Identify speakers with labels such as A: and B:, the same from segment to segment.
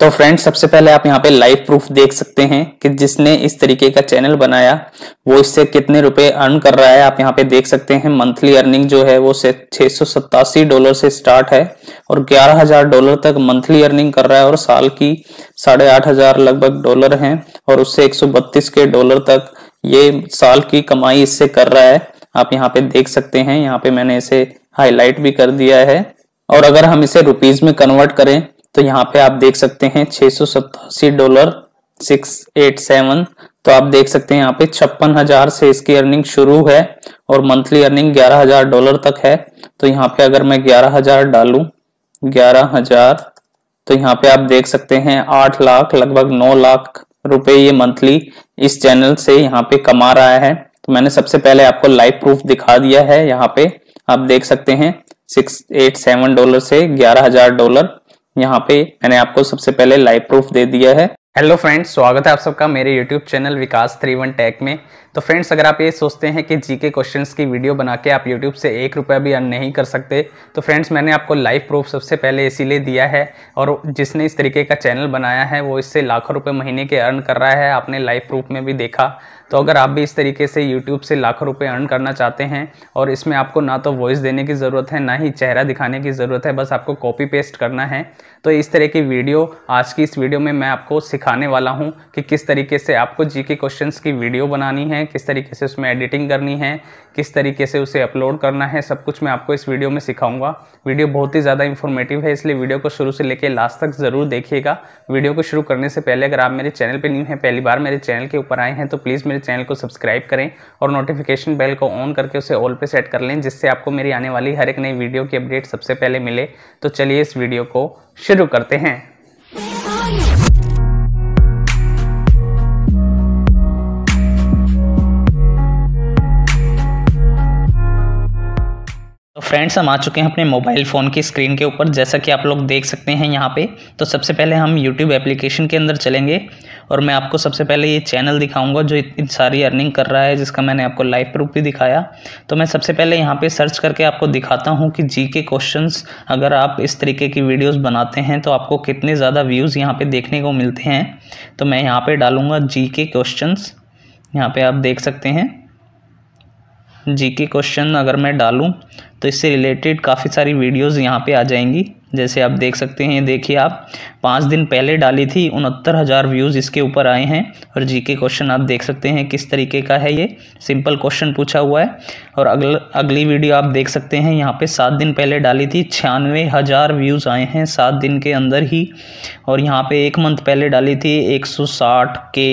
A: तो फ्रेंड्स सबसे पहले आप यहाँ पे लाइव प्रूफ देख सकते हैं कि जिसने इस तरीके का चैनल बनाया वो इससे कितने रुपए अर्न कर रहा है आप यहाँ पे देख सकते हैं मंथली अर्निंग जो है वो छह डॉलर से स्टार्ट है और ग्यारह हजार डॉलर तक मंथली अर्निंग कर रहा है और साल की साढ़े आठ हजार लगभग डॉलर है और उससे एक के डॉलर तक ये साल की कमाई इससे कर रहा है आप यहाँ पे देख सकते हैं यहाँ पे मैंने इसे हाईलाइट भी कर दिया है और अगर हम इसे रुपीज में कन्वर्ट करें तो यहाँ पे आप देख सकते हैं छह सौ डॉलर सिक्स एट सेवन तो आप देख सकते हैं यहाँ पे छप्पन हजार से इसकी अर्निंग शुरू है और मंथली अर्निंग ग्यारह हजार डॉलर तक है तो यहाँ पे अगर मैं ग्यारह हजार डालू ग्यारह हजार तो यहाँ पे आप देख सकते हैं आठ लाख लगभग नौ लाख रुपए ये मंथली इस चैनल से यहाँ पे कमा रहा है तो मैंने सबसे पहले आपको लाइव प्रूफ दिखा दिया है यहाँ पे आप देख सकते हैं सिक्स एट सेवन डॉलर से ग्यारह हजार डॉलर यहाँ पे मैंने आपको सबसे पहले लाइव प्रूफ दे दिया है हेलो फ्रेंड्स स्वागत है आप सबका मेरे YouTube channel Vikas three one tech में तो फ्रेंड्स अगर आप ये सोचते हैं कि जीके क्वेश्चंस की वीडियो बना के आप यूट्यूब से एक रुपया भी अर्न नहीं कर सकते तो फ्रेंड्स मैंने आपको लाइव प्रूफ सबसे पहले इसीलिए दिया है और जिसने इस तरीके का चैनल बनाया है वो इससे लाखों रुपये महीने के अर्न कर रहा है आपने लाइव प्रूफ में भी देखा तो अगर आप भी इस तरीके से यूट्यूब से लाखों रुपये अर्न करना चाहते हैं और इसमें आपको ना तो वॉइस देने की ज़रूरत है ना ही चेहरा दिखाने की ज़रूरत है बस आपको कॉपी पेस्ट करना है तो इस तरह की वीडियो आज की इस वीडियो में मैं आपको सिखाने वाला हूँ कि किस तरीके से आपको जी के क्वेश्चन की वीडियो बनानी है हैं किस तरीके से उसमें एडिटिंग करनी है किस तरीके से उसे अपलोड करना है सब कुछ मैं आपको इस वीडियो में सिखाऊंगा वीडियो बहुत ही ज़्यादा इन्फॉर्मेटिव है इसलिए वीडियो को शुरू से लेकर लास्ट तक ज़रूर देखिएगा वीडियो को शुरू करने से पहले अगर आप मेरे चैनल पर न्यू हैं पहली बार मेरे चैनल के ऊपर आए हैं तो प्लीज़ मेरे चैनल को सब्सक्राइब करें और नोटिफिकेशन बेल को ऑन करके उसे ऑल पर सेट कर लें जिससे आपको मेरी आने वाली हर एक नई वीडियो की अपडेट सबसे पहले मिले तो चलिए इस वीडियो को शुरू करते हैं फ्रेंड्स हम आ चुके हैं अपने मोबाइल फ़ोन की स्क्रीन के ऊपर जैसा कि आप लोग देख सकते हैं यहाँ पे तो सबसे पहले हम यूट्यूब एप्लीकेशन के अंदर चलेंगे और मैं आपको सबसे पहले ये चैनल दिखाऊंगा जो इतनी सारी अर्निंग कर रहा है जिसका मैंने आपको लाइव प्रूफ भी दिखाया तो मैं सबसे पहले यहाँ पर सर्च करके आपको दिखाता हूँ कि जी के अगर आप इस तरीके की वीडियोज़ बनाते हैं तो आपको कितने ज़्यादा व्यूज़ यहाँ पर देखने को मिलते हैं तो मैं यहाँ पर डालूँगा जी के यहाँ पर आप देख सकते हैं जीके क्वेश्चन अगर मैं डालूँ तो इससे रिलेटेड काफ़ी सारी वीडियोस यहाँ पे आ जाएंगी जैसे आप देख सकते हैं देखिए आप पाँच दिन पहले डाली थी उनहत्तर हज़ार व्यूज़ इसके ऊपर आए हैं और जीके क्वेश्चन आप देख सकते हैं किस तरीके का है ये सिंपल क्वेश्चन पूछा हुआ है और अगल अगली वीडियो आप देख सकते हैं यहाँ पे सात दिन पहले डाली थी छियानवे हज़ार व्यूज़ आए हैं सात दिन के अंदर ही और यहाँ पर एक मंथ पहले डाली थी एक के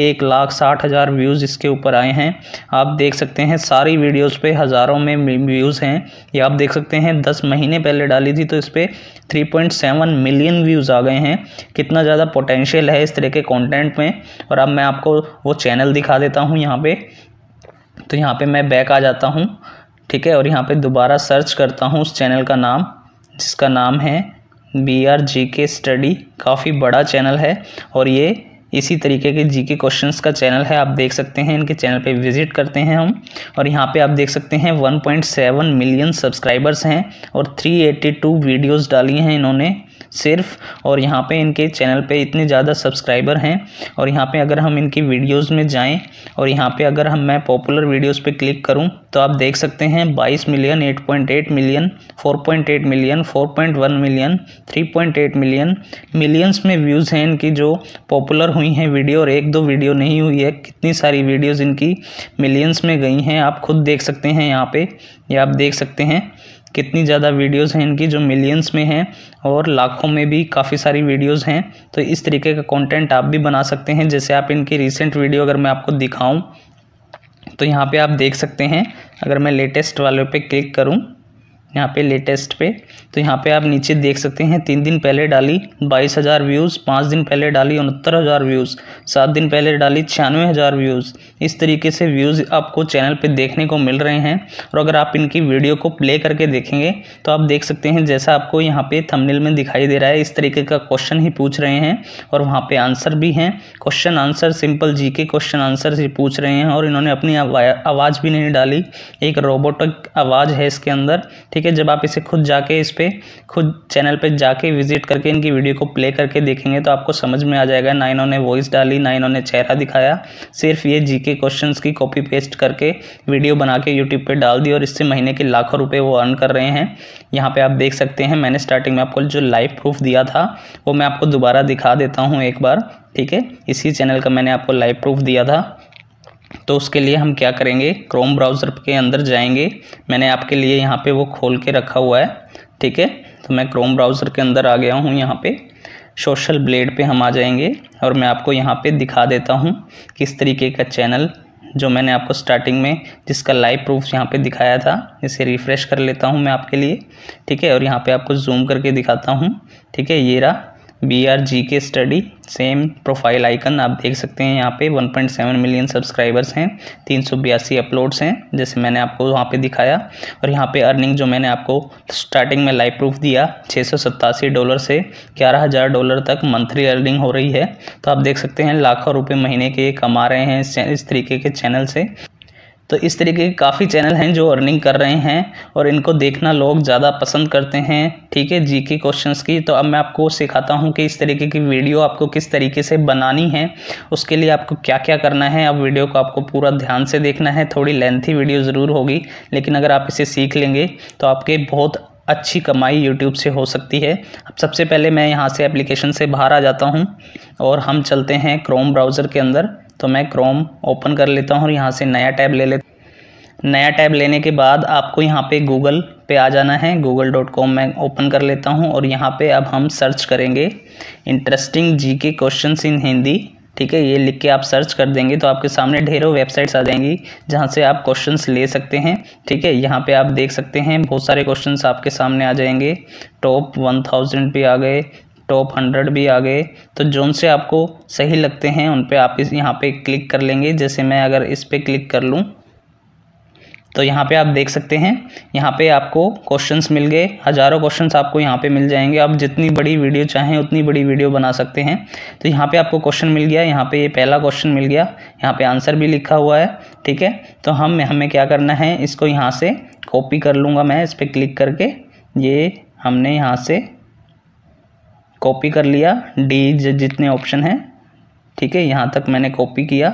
A: एक लाख साठ हज़ार व्यूज़ इसके ऊपर आए हैं आप देख सकते हैं सारी वीडियोस पे हज़ारों में व्यूज़ हैं ये आप देख सकते हैं दस महीने पहले डाली थी तो इस पर three point seven million views आ गए हैं कितना ज़्यादा पोटेंशियल है इस तरह के कॉन्टेंट में और अब मैं आपको वो चैनल दिखा देता हूँ यहाँ पर तो यहाँ पर मैं बैक आ जाता हूँ ठीक है और यहाँ पर दोबारा सर्च करता हूँ उस चैनल का नाम जिसका नाम है बी आर जी के स्टडी काफ़ी बड़ा चैनल है और ये इसी तरीके के जीके क्वेश्चंस का चैनल है आप देख सकते हैं इनके चैनल पे विजिट करते हैं हम और यहाँ पे आप देख सकते हैं 1.7 मिलियन सब्सक्राइबर्स हैं और 382 वीडियोस डाली हैं इन्होंने सिर्फ और यहाँ पे इनके चैनल पे इतने ज़्यादा सब्सक्राइबर हैं और यहाँ पे अगर हम इनकी वीडियोस में जाएं और यहाँ पे अगर हम मैं पॉपुलर वीडियोस पे क्लिक करूँ तो आप देख सकते हैं 22 million 8.8 million 4.8 million 4.1 million 3.8 million millions में व्यूज़ हैं इनकी जो पॉपुलर हुई हैं वीडियो और एक दो वीडियो नहीं हुई है कितनी सारी वीडियोज़ इनकी मिलियंस में गई हैं आप खुद देख सकते हैं यहाँ पर या आप देख सकते हैं कितनी ज़्यादा वीडियोस हैं इनकी जो मिलियंस में हैं और लाखों में भी काफ़ी सारी वीडियोस हैं तो इस तरीके का कंटेंट आप भी बना सकते हैं जैसे आप इनकी रिसेंट वीडियो अगर मैं आपको दिखाऊं तो यहाँ पे आप देख सकते हैं अगर मैं लेटेस्ट वाले पे क्लिक करूँ यहाँ पे लेटेस्ट पे तो यहाँ पे आप नीचे देख सकते हैं तीन दिन पहले डाली बाईस हज़ार व्यूज़ पाँच दिन पहले डाली उनहत्तर हज़ार व्यूज़ सात दिन पहले डाली छियानवे हज़ार व्यूज़ इस तरीके से व्यूज़ आपको चैनल पे देखने को मिल रहे हैं और अगर आप इनकी वीडियो को प्ले करके देखेंगे तो आप देख सकते हैं जैसा आपको यहाँ पर थमनिल में दिखाई दे रहा है इस तरीके का क्वेश्चन ही पूछ रहे हैं और वहाँ पर आंसर भी हैं क्वेश्चन आंसर सिंपल जी क्वेश्चन आंसर ही पूछ रहे हैं और इन्होंने अपनी आवाज़ भी नहीं डाली एक रोबोटिक आवाज़ है इसके अंदर ठीक ठीक है जब आप इसे खुद जाके इस पर खुद चैनल पे जाके विजिट करके इनकी वीडियो को प्ले करके देखेंगे तो आपको समझ में आ जाएगा ना इन्होंने वॉइस डाली ना इन्होंने चेहरा दिखाया सिर्फ ये जी के क्वेश्चन की कॉपी पेस्ट करके वीडियो बना के यूट्यूब पर डाल दी और इससे महीने के लाखों रुपये वो अर्न कर रहे हैं यहाँ पर आप देख सकते हैं मैंने स्टार्टिंग में आपको जो लाइव प्रूफ दिया था वो मैं आपको दोबारा दिखा देता हूँ एक बार ठीक है इसी चैनल का मैंने आपको लाइव प्रूफ दिया था तो उसके लिए हम क्या करेंगे क्रोम ब्राउज़र के अंदर जाएंगे मैंने आपके लिए यहाँ पे वो खोल के रखा हुआ है ठीक है तो मैं क्रोम ब्राउज़र के अंदर आ गया हूँ यहाँ पे सोशल ब्लेड पे हम आ जाएंगे और मैं आपको यहाँ पे दिखा देता हूँ किस तरीके का चैनल जो मैंने आपको स्टार्टिंग में जिसका लाइव प्रूफ यहाँ पर दिखाया था इसे रिफ़्रेश कर लेता हूँ मैं आपके लिए ठीक है और यहाँ पर आपको जूम करके दिखाता हूँ ठीक है ये रहा बी आर जी के स्टडी सेम प्रोफाइल आइकन आप देख सकते हैं यहाँ पे 1.7 मिलियन सब्सक्राइबर्स हैं तीन सौ बयासी अपलोड्स हैं जैसे मैंने आपको वहाँ पे दिखाया और यहाँ पे अर्निंग जो मैंने आपको स्टार्टिंग में लाइव प्रूफ दिया छः डॉलर से ग्यारह हज़ार डॉलर तक मंथली अर्निंग हो रही है तो आप देख सकते हैं लाखों रुपये महीने के कमा रहे हैं इस तरीके के चैनल से तो इस तरीके के काफ़ी चैनल हैं जो अर्निंग कर रहे हैं और इनको देखना लोग ज़्यादा पसंद करते हैं ठीक है जी के क्वेश्चन की तो अब मैं आपको सिखाता हूँ कि इस तरीके की वीडियो आपको किस तरीके से बनानी है उसके लिए आपको क्या क्या करना है अब वीडियो को आपको पूरा ध्यान से देखना है थोड़ी लेंथी वीडियो ज़रूर होगी लेकिन अगर आप इसे सीख लेंगे तो आपके बहुत अच्छी कमाई यूट्यूब से हो सकती है अब सबसे पहले मैं यहाँ से एप्लीकेशन से बाहर आ जाता हूँ और हम चलते हैं क्रोम ब्राउज़र के अंदर तो मैं क्रोम ओपन कर लेता हूँ और यहाँ से नया टैब ले लेता नया टैब लेने के बाद आपको यहाँ पे गूगल पे आ जाना है गूगल डॉट कॉम मैं ओपन कर लेता हूँ और यहाँ पे अब हम सर्च करेंगे इंटरेस्टिंग जी के क्वेश्चन इन हिंदी ठीक है ये लिख के आप सर्च कर देंगे तो आपके सामने ढेरों वेबसाइट्स आ जाएंगी जहाँ से आप क्वेश्चन ले सकते हैं ठीक है यहाँ पे आप देख सकते हैं बहुत सारे क्वेश्चन आपके सामने आ जाएंगे टॉप वन थाउजेंड पे आ गए टॉप हंड्रेड भी आ गए तो जोन से आपको सही लगते हैं उन पर आप इस यहाँ पर क्लिक कर लेंगे जैसे मैं अगर इस पर क्लिक कर लूँ तो यहाँ पे आप देख सकते हैं यहाँ पे आपको क्वेश्चंस मिल गए हज़ारों क्वेश्चंस आपको यहाँ पे मिल जाएंगे आप जितनी बड़ी वीडियो चाहें उतनी बड़ी वीडियो बना सकते हैं तो यहाँ पे आपको क्वेश्चन मिल गया यहाँ पे ये पहला क्वेश्चन मिल गया यहाँ पे आंसर भी लिखा हुआ है ठीक है तो हम हमें क्या करना है इसको यहाँ से कॉपी कर लूँगा मैं इस पर क्लिक करके ये हमने यहाँ से कॉपी कर लिया डी जितने ऑप्शन हैं ठीक है यहाँ तक मैंने कॉपी किया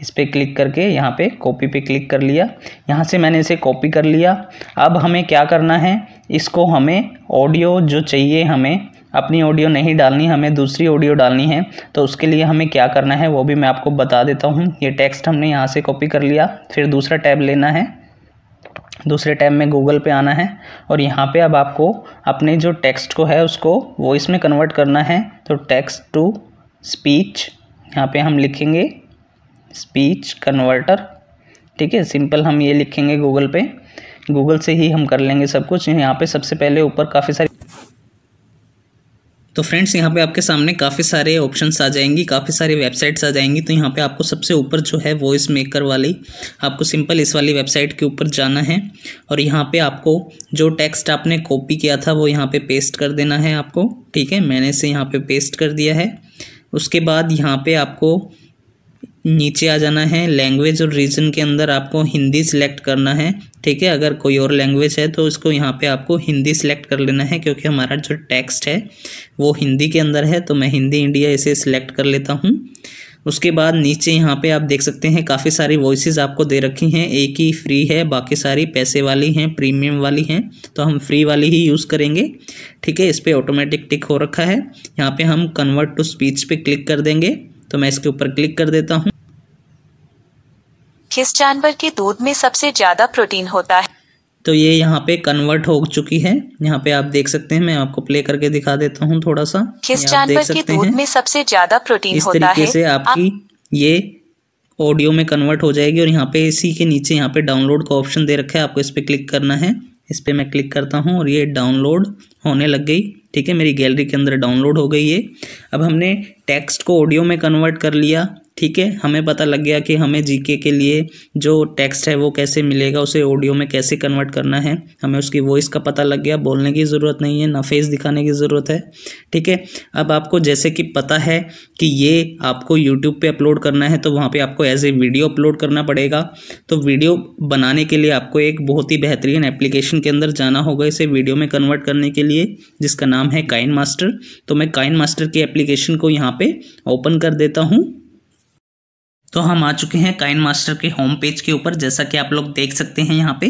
A: इस पर क्लिक करके यहाँ पे कॉपी पे क्लिक कर लिया यहाँ से मैंने इसे कॉपी कर लिया अब हमें क्या करना है इसको हमें ऑडियो जो चाहिए हमें अपनी ऑडियो नहीं डालनी हमें दूसरी ऑडियो डालनी है तो उसके लिए हमें क्या करना है वो भी मैं आपको बता देता हूँ ये टेक्स्ट हमने यहाँ से कॉपी कर लिया फिर दूसरा टैब लेना है दूसरे टैब में गूगल पे आना है और यहाँ पे अब आपको अपने जो टेक्स्ट को है उसको वॉइस में कन्वर्ट करना है तो टेक्स्ट टू स्पीच यहाँ पे हम लिखेंगे स्पीच कन्वर्टर ठीक है सिंपल हम ये लिखेंगे गूगल पे गूगल से ही हम कर लेंगे सब कुछ यहाँ पे सबसे पहले ऊपर काफ़ी सारी तो फ्रेंड्स यहाँ पे आपके सामने काफ़ी सारे ऑप्शंस आ जाएंगी काफ़ी सारी वेबसाइट्स आ जाएंगी तो यहाँ पे आपको सबसे ऊपर जो है वॉइस मेकर वाली आपको सिंपल इस वाली वेबसाइट के ऊपर जाना है और यहाँ पे आपको जो टेक्स्ट आपने कॉपी किया था वो यहाँ पे पेस्ट कर देना है आपको ठीक है मैंने इसे यहाँ पे पेस्ट कर दिया है उसके बाद यहाँ पर आपको नीचे आ जाना है लैंग्वेज और रीजन के अंदर आपको हिंदी सिलेक्ट करना है ठीक है अगर कोई और लैंग्वेज है तो उसको यहाँ पे आपको हिंदी सिलेक्ट कर लेना है क्योंकि हमारा जो टेक्स्ट है वो हिंदी के अंदर है तो मैं हिंदी इंडिया इसे सिलेक्ट कर लेता हूँ उसके बाद नीचे यहाँ पे आप देख सकते हैं काफ़ी सारी वॉइस आपको दे रखी हैं एक ही फ्री है बाकी सारी पैसे वाली हैं प्रीमियम वाली हैं तो हम फ्री वाली ही यूज़ करेंगे ठीक है इस पर ऑटोमेटिक टिक हो रखा है यहाँ पर हम कन्वर्ट टू स्पीच पर क्लिक कर देंगे तो मैं इसके ऊपर क्लिक कर देता हूँ किस जानवर के दूध में सबसे ज़्यादा प्रोटीन होता है तो ये यहाँ पे कन्वर्ट हो चुकी है यहाँ पे आप देख सकते हैं मैं आपको प्ले करके दिखा देता हूँ थोड़ा सा किस जानवर के दूध में सबसे ज़्यादा प्रोटीन इस होता तरीके है? से आपकी आ... ये ऑडियो में कन्वर्ट हो जाएगी और यहाँ पे इसी के नीचे यहाँ पे डाउनलोड का ऑप्शन दे रखा है आपको इस पे क्लिक करना है इस पे मैं क्लिक करता हूँ और ये डाउनलोड होने लग गई ठीक है मेरी गैलरी के अंदर डाउनलोड हो गई है अब हमने टेक्स्ट को ऑडियो में कन्वर्ट कर लिया ठीक है हमें पता लग गया कि हमें जीके के लिए जो टेक्स्ट है वो कैसे मिलेगा उसे ऑडियो में कैसे कन्वर्ट करना है हमें उसकी वॉइस का पता लग गया बोलने की ज़रूरत नहीं है ना फेस दिखाने की ज़रूरत है ठीक है अब आपको जैसे कि पता है कि ये आपको यूट्यूब पे अपलोड करना है तो वहाँ पे आपको एज ए वीडियो अपलोड करना पड़ेगा तो वीडियो बनाने के लिए आपको एक बहुत ही बेहतरीन एप्लीकेशन के अंदर जाना होगा इसे वीडियो में कन्वर्ट करने के लिए जिसका नाम है काइन मास्टर तो मैं काइन मास्टर की एप्लीकेशन को यहाँ पर ओपन कर देता हूँ तो हम आ चुके हैं काइन मास्टर के होम पेज के ऊपर जैसा कि आप लोग देख सकते हैं यहाँ पे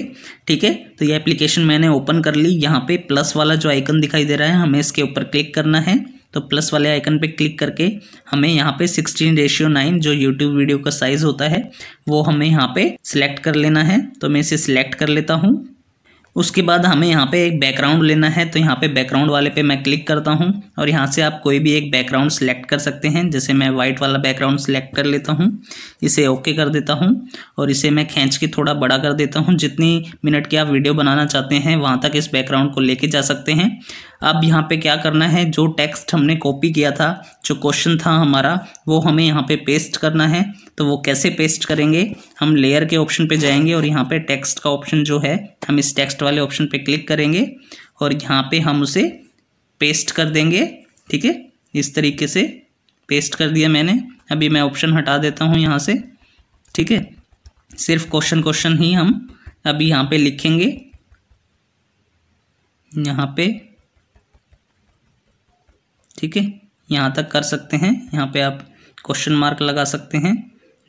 A: ठीक है तो ये एप्लीकेशन मैंने ओपन कर ली यहाँ पे प्लस वाला जो आइकन दिखाई दे रहा है हमें इसके ऊपर क्लिक करना है तो प्लस वाले आइकन पे क्लिक करके हमें यहाँ पे सिक्सटीन रेशियो नाइन जो यूट्यूब वीडियो का साइज़ होता है वो हमें यहाँ पे सिलेक्ट कर लेना है तो मैं इसे सिलेक्ट कर लेता हूँ उसके बाद हमें यहाँ पे एक बैकग्राउंड लेना है तो यहाँ पे बैकग्राउंड वाले पे मैं क्लिक करता हूँ और यहाँ से आप कोई भी एक बैकग्राउंड सेलेक्ट कर सकते हैं जैसे मैं वाइट वाला बैकग्राउंड सेलेक्ट कर लेता हूँ इसे ओके कर देता हूँ और इसे मैं खींच के थोड़ा बड़ा कर देता हूँ जितनी मिनट की आप वीडियो बनाना चाहते हैं वहाँ तक इस बैकग्राउंड को लेके जा सकते हैं अब यहाँ पे क्या करना है जो टेक्स्ट हमने कॉपी किया था जो क्वेश्चन था हमारा वो हमें यहाँ पे पेस्ट करना है तो वो कैसे पेस्ट करेंगे हम लेयर के ऑप्शन पे जाएंगे और यहाँ पे टेक्स्ट का ऑप्शन जो है हम इस टेक्स्ट वाले ऑप्शन पे क्लिक करेंगे और यहाँ पे हम उसे पेस्ट कर देंगे ठीक है इस तरीके से पेस्ट कर दिया मैंने अभी मैं ऑप्शन हटा देता हूँ यहाँ से ठीक है सिर्फ क्वेश्चन क्वेश्चन ही हम अभी यहाँ पे लिखेंगे यहाँ पे ठीक है यहाँ तक कर सकते हैं यहाँ पे आप क्वेश्चन मार्क लगा सकते हैं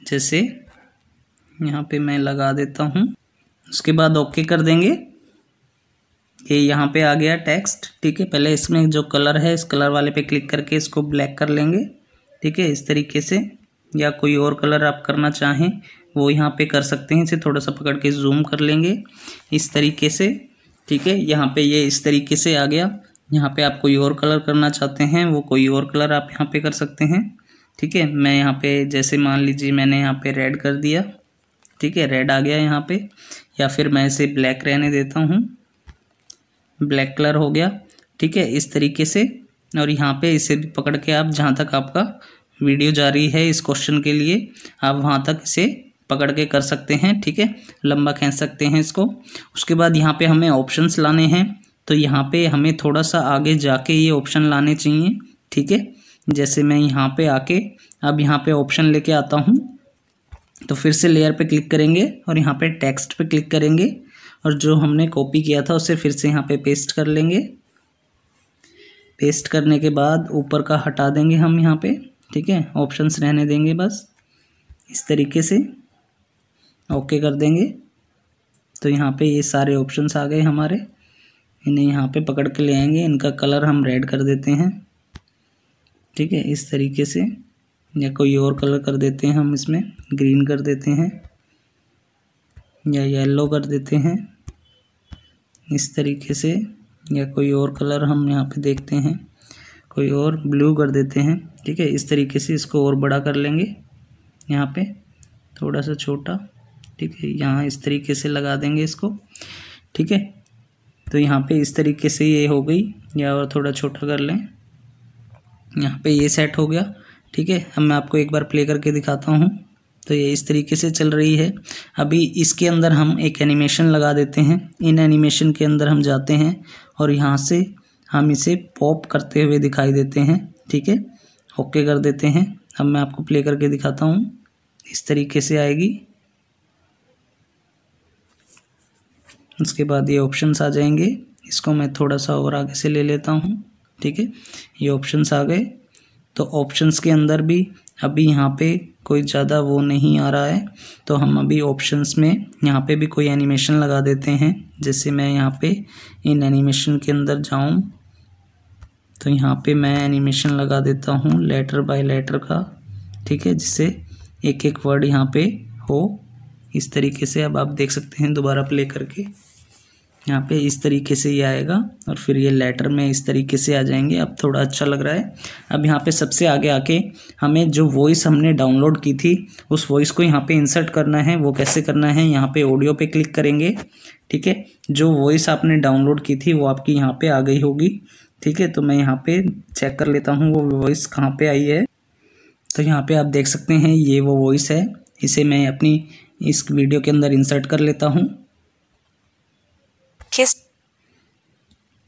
A: जैसे यहाँ पे मैं लगा देता हूँ उसके बाद ओके कर देंगे ये यहाँ पे आ गया टेक्स्ट ठीक है पहले इसमें जो कलर है इस कलर वाले पे क्लिक करके इसको ब्लैक कर लेंगे ठीक है इस तरीके से या कोई और कलर आप करना चाहें वो यहाँ पे कर सकते हैं इसे थोड़ा सा पकड़ के जूम कर लेंगे इस तरीके से ठीक है यहाँ पे ये इस तरीके से आ गया यहाँ पे आप कोई और कलर करना चाहते हैं वो कोई और कलर आप यहाँ पे कर सकते हैं ठीक है मैं यहाँ पे जैसे मान लीजिए मैंने यहाँ पे रेड कर दिया ठीक है रेड आ गया यहाँ पे या फिर मैं इसे ब्लैक रहने देता हूँ ब्लैक कलर हो गया ठीक है इस तरीके से और यहाँ पे इसे भी पकड़ के आप जहाँ तक आपका वीडियो जारी है इस क्वेश्चन के लिए आप वहाँ तक इसे पकड़ के कर सकते हैं ठीक है लंबा खींच सकते हैं इसको उसके बाद यहाँ पे हमें ऑप्शंस लाने हैं तो यहाँ पे हमें थोड़ा सा आगे जाके ये ऑप्शन लाने चाहिए ठीक है जैसे मैं यहाँ पे आके अब यहाँ पे ऑप्शन लेके आता हूँ तो फिर से लेयर पे क्लिक करेंगे और यहाँ पे टेक्स्ट पे क्लिक करेंगे और जो हमने कॉपी किया था उसे फिर से यहाँ पे पेस्ट कर लेंगे पेस्ट करने के बाद ऊपर का हटा देंगे हम यहाँ पे ठीक है ऑप्शंस रहने देंगे बस इस तरीके से ओके कर देंगे तो यहाँ पे ये सारे ऑप्शंस आ गए हमारे इन्हें यहाँ पे पकड़ के ले आएंगे इनका कलर हम रेड कर देते हैं ठीक है इस तरीके से या कोई और कलर कर देते हैं हम इसमें ग्रीन कर देते हैं या येलो कर देते हैं इस तरीके से या कोई और कलर हम यहाँ पे देखते हैं कोई और ब्लू कर देते हैं ठीक है इस तरीके से इसको और बड़ा कर लेंगे यहाँ पे थोड़ा सा छोटा ठीक है यहाँ इस तरीके से लगा देंगे इसको ठीक है तो यहाँ पे इस तरीके से ये हो गई या और थोड़ा छोटा कर लें यहाँ पे ये सेट हो गया ठीक है अब मैं आपको एक बार प्ले करके दिखाता हूँ तो ये इस तरीके से चल रही है अभी इसके अंदर हम एक एनिमेशन लगा देते हैं इन एनिमेशन के अंदर हम जाते हैं और यहाँ से हम इसे पॉप करते हुए दिखाई देते हैं ठीक है ओके कर देते हैं अब मैं आपको प्ले करके दिखाता हूँ इस तरीके से आएगी उसके बाद ये ऑप्शंस आ जाएंगे इसको मैं थोड़ा सा और आगे से ले लेता हूँ ठीक है ये ऑप्शंस आ गए तो ऑप्शंस के अंदर भी अभी यहाँ पे कोई ज़्यादा वो नहीं आ रहा है तो हम अभी ऑप्शंस में यहाँ पे भी कोई एनिमेशन लगा देते हैं जैसे मैं यहाँ पे इन एनिमेशन के अंदर जाऊँ तो यहाँ पे मैं एनिमेशन लगा देता हूँ लेटर बाय लेटर का ठीक है जिससे एक एक वर्ड यहाँ पे हो इस तरीके से अब आप देख सकते हैं दोबारा प्ले करके यहाँ पे इस तरीके से ये आएगा और फिर ये लेटर में इस तरीके से आ जाएंगे अब थोड़ा अच्छा लग रहा है अब यहाँ पे सबसे आगे आके हमें जो वॉइस हमने डाउनलोड की थी उस वॉइस को यहाँ पे इंसर्ट करना है वो कैसे करना है यहाँ पे ऑडियो पे क्लिक करेंगे ठीक है जो वॉइस आपने डाउनलोड की थी वो आपकी यहाँ पर आ गई होगी ठीक है तो मैं यहाँ पर चेक कर लेता हूँ वो वॉइस कहाँ पर आई है तो यहाँ पर आप देख सकते हैं ये वो वॉइस है इसे मैं अपनी इस वीडियो के अंदर इंसर्ट कर लेता हूँ किस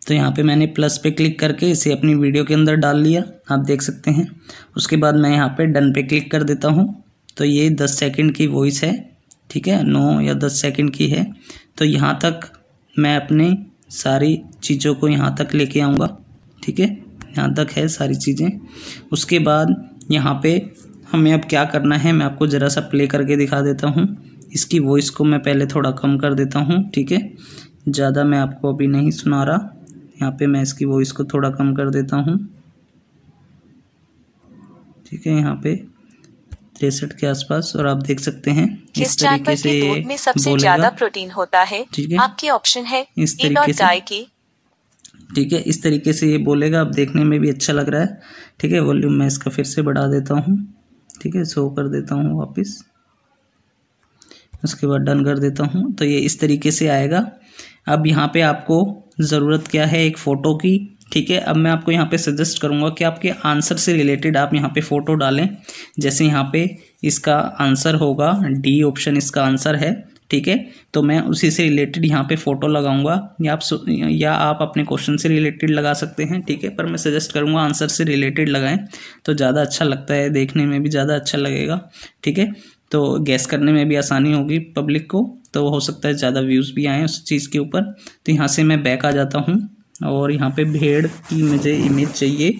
A: तो यहाँ पे मैंने प्लस पे क्लिक करके इसे अपनी वीडियो के अंदर डाल लिया आप देख सकते हैं उसके बाद मैं यहाँ पे डन पे क्लिक कर देता हूँ तो ये दस सेकंड की वॉइस है ठीक है नौ या दस सेकंड की है तो यहाँ तक मैं अपने सारी चीज़ों को यहाँ तक लेके आऊँगा ठीक है यहाँ तक है सारी चीज़ें उसके बाद यहाँ पर हमें अब क्या करना है मैं आपको ज़रा सा प्ले करके दिखा देता हूँ इसकी वॉइस को मैं पहले थोड़ा कम कर देता हूँ ठीक है ज़्यादा मैं आपको अभी नहीं सुना रहा यहाँ पे मैं इसकी वॉइस को थोड़ा कम कर देता हूँ ठीक है यहाँ पे तिरसठ के आसपास और आप देख सकते हैं
B: इस तरीके से में सबसे ज्यादा
A: प्रोटीन होता है ठीक है आपके ऑप्शन है इस तरीके से ठीक है इस तरीके से ये बोलेगा आप देखने में भी अच्छा लग रहा है ठीक है वॉल्यूम मैं इसका फिर से बढ़ा देता हूँ ठीक है सो कर देता हूँ वापस उसके बाद डन कर देता हूँ तो ये इस तरीके से आएगा अब यहाँ पे आपको ज़रूरत क्या है एक फ़ोटो की ठीक है अब मैं आपको यहाँ पे सजेस्ट करूँगा कि आपके आंसर से रिलेटेड आप यहाँ पे फ़ोटो डालें जैसे यहाँ पे इसका आंसर होगा डी ऑप्शन इसका आंसर है ठीक है तो मैं उसी से रिलेटेड यहाँ पे फ़ोटो लगाऊंगा या आप या आप अपने क्वेश्चन से रिलेटेड लगा सकते हैं ठीक है पर मैं सजेस्ट करूँगा आंसर से रिलेटेड लगाएं तो ज़्यादा अच्छा लगता है देखने में भी ज़्यादा अच्छा लगेगा ठीक है तो गैस करने में भी आसानी होगी पब्लिक को तो हो सकता है ज़्यादा व्यूज़ भी आएँ उस चीज़ के ऊपर तो यहाँ से मैं बैक आ जाता हूँ और यहाँ पे भेड़ की मुझे इमेज चाहिए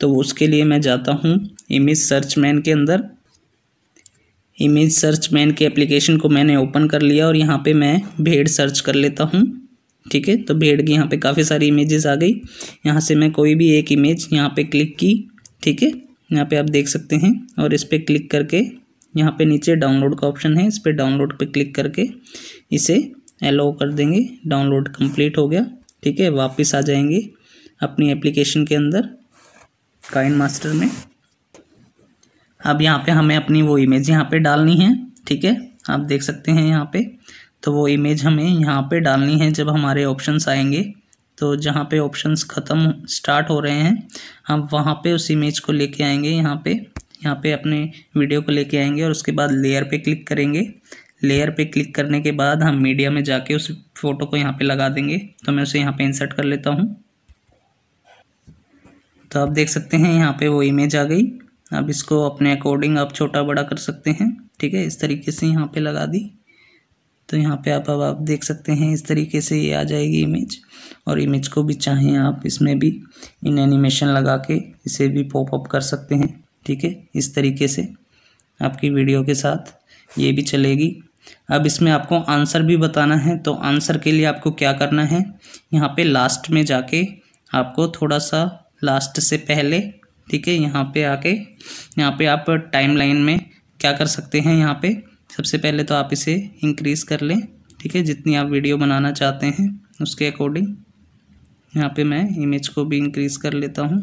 A: तो उसके लिए मैं जाता हूँ इमेज सर्च मैन के अंदर इमेज सर्च मैन के एप्लीकेशन को मैंने ओपन कर लिया और यहाँ पे मैं भेड़ सर्च कर लेता हूँ ठीक है तो भेड़ की यहाँ पे काफ़ी सारी इमेजेस आ गई यहाँ से मैं कोई भी एक इमेज यहाँ पे क्लिक की ठीक है यहाँ पे आप देख सकते हैं और इस पर क्लिक करके यहाँ पे नीचे डाउनलोड का ऑप्शन है इस पर डाउनलोड पे क्लिक करके इसे अलाउ कर देंगे डाउनलोड कंप्लीट हो गया ठीक है वापस आ जाएंगे अपनी एप्लीकेशन के अंदर काइन मास्टर में अब यहाँ पे हमें अपनी वो इमेज यहाँ पे डालनी है ठीक है आप देख सकते हैं यहाँ पे तो वो इमेज हमें यहाँ पे डालनी है जब हमारे ऑप्शंस आएंगे तो जहाँ पे ऑप्शंस ख़त्म स्टार्ट हो रहे हैं हम वहाँ पे उस इमेज को लेके आएंगे यहाँ पे यहाँ पे अपने वीडियो को लेके आएंगे और उसके बाद लेयर पे क्लिक करेंगे लेयर पे क्लिक करने के बाद हम मीडिया में जाके उस फ़ोटो को यहाँ पे लगा देंगे तो मैं उसे यहाँ पे इंसर्ट कर लेता हूँ तो आप देख सकते हैं यहाँ पे वो इमेज आ गई अब इसको अपने अकॉर्डिंग आप छोटा बड़ा कर सकते हैं ठीक है इस तरीके से यहाँ पर लगा दी तो यहाँ पर आप अब आप देख सकते हैं इस तरीके से ये आ जाएगी इमेज और इमेज को भी चाहें आप इसमें भी इन एनिमेशन लगा के इसे भी पॉपअप कर सकते हैं ठीक है इस तरीके से आपकी वीडियो के साथ ये भी चलेगी अब इसमें आपको आंसर भी बताना है तो आंसर के लिए आपको क्या करना है यहाँ पे लास्ट में जाके आपको थोड़ा सा लास्ट से पहले ठीक है यहाँ पे आके यहाँ पे आप टाइमलाइन में क्या कर सकते हैं यहाँ पे सबसे पहले तो आप इसे इंक्रीज़ कर लें ठीक है जितनी आप वीडियो बनाना चाहते हैं उसके अकॉर्डिंग यहाँ पे मैं इमेज को भी इंक्रीज़ कर लेता हूँ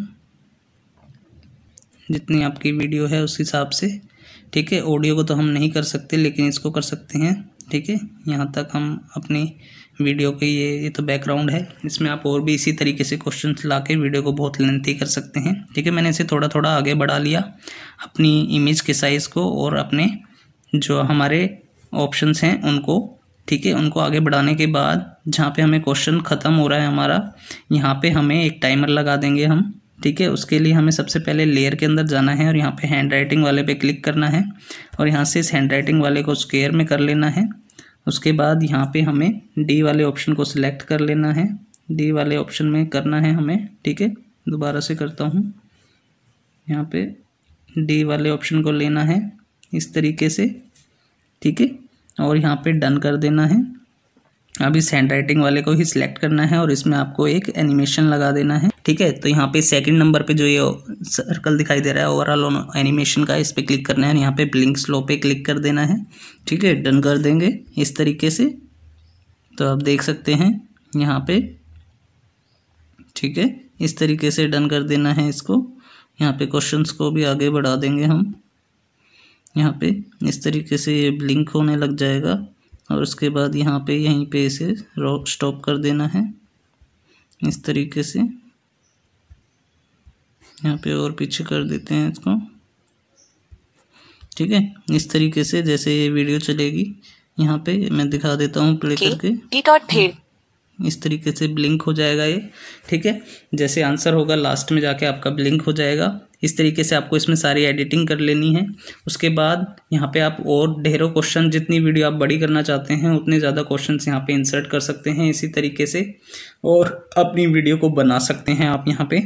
A: जितनी आपकी वीडियो है उस हिसाब से ठीक है ऑडियो को तो हम नहीं कर सकते लेकिन इसको कर सकते हैं ठीक है यहाँ तक हम अपनी वीडियो के ये ये तो बैकग्राउंड है इसमें आप और भी इसी तरीके से क्वेश्चन ला के वीडियो को बहुत लेंथी कर सकते हैं ठीक है मैंने इसे थोड़ा थोड़ा आगे बढ़ा लिया अपनी इमेज के साइज़ को और अपने जो हमारे ऑप्शंस हैं उनको ठीक है उनको आगे बढ़ाने के बाद जहाँ पे हमें क्वेश्चन ख़त्म हो रहा है हमारा यहाँ पे हमें एक टाइमर लगा देंगे हम ठीक है उसके लिए हमें सबसे पहले लेयर के अंदर जाना है और यहाँ पे हैंड राइटिंग वाले पे क्लिक करना है और यहाँ से इस हैंड राइटिंग वाले को स्क्वेयर में कर लेना है उसके बाद यहाँ पे हमें डी वाले ऑप्शन को सिलेक्ट कर लेना है डी वाले ऑप्शन में करना है हमें ठीक है दोबारा से करता हूँ यहाँ पे डी वाले ऑप्शन को लेना है इस तरीके से ठीक है और यहाँ पे डन कर देना है अब इस हैंड राइटिंग वाले को ही सिलेक्ट करना है और इसमें आपको एक एनिमेशन लगा देना है ठीक है तो यहाँ पे सेकंड नंबर पे जो ये सर्कल दिखाई दे रहा है ओवरऑल ऑन एनिमेशन का इस पर क्लिक करना है यहाँ पे ब्लिंक स्लो पे क्लिक कर देना है ठीक है डन कर देंगे इस तरीके से तो आप देख सकते हैं यहाँ पे ठीक है इस तरीके से डन कर देना है इसको यहाँ पे क्वेश्चंस को भी आगे बढ़ा देंगे हम यहाँ पे इस तरीके से ये ब्लिंक होने लग जाएगा और उसके बाद यहाँ पे यहीं पे इसे स्टॉप कर देना है इस तरीके से यहाँ पे और पीछे कर देते हैं इसको ठीक है इस तरीके से जैसे ये वीडियो चलेगी यहाँ पे मैं दिखा देता हूँ प्ले करके इस तरीके से ब्लिंक हो जाएगा ये ठीक है जैसे आंसर होगा लास्ट में जाके आपका ब्लिंक हो जाएगा इस तरीके से आपको इसमें सारी एडिटिंग कर लेनी है उसके बाद यहाँ पे आप और ढेरों क्वेश्चन जितनी वीडियो आप बड़ी करना चाहते हैं उतने ज़्यादा क्वेश्चन यहाँ पे इंसर्ट कर सकते हैं इसी तरीके से और अपनी वीडियो को बना सकते हैं आप यहाँ पे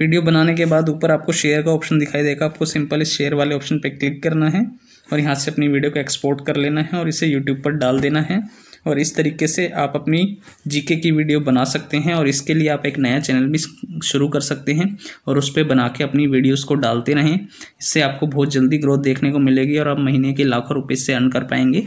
A: वीडियो बनाने के बाद ऊपर आपको शेयर का ऑप्शन दिखाई देगा आपको सिंपल इस शेयर वाले ऑप्शन पर क्लिक करना है और यहाँ से अपनी वीडियो को एक्सपोर्ट कर लेना है और इसे यूट्यूब पर डाल देना है और इस तरीके से आप अपनी जीके की वीडियो बना सकते हैं और इसके लिए आप एक नया चैनल भी शुरू कर सकते हैं और उस पर बना के अपनी वीडियोस को डालते रहें इससे आपको बहुत जल्दी ग्रोथ देखने को मिलेगी और आप महीने के लाखों रुपये से अर्न कर पाएंगे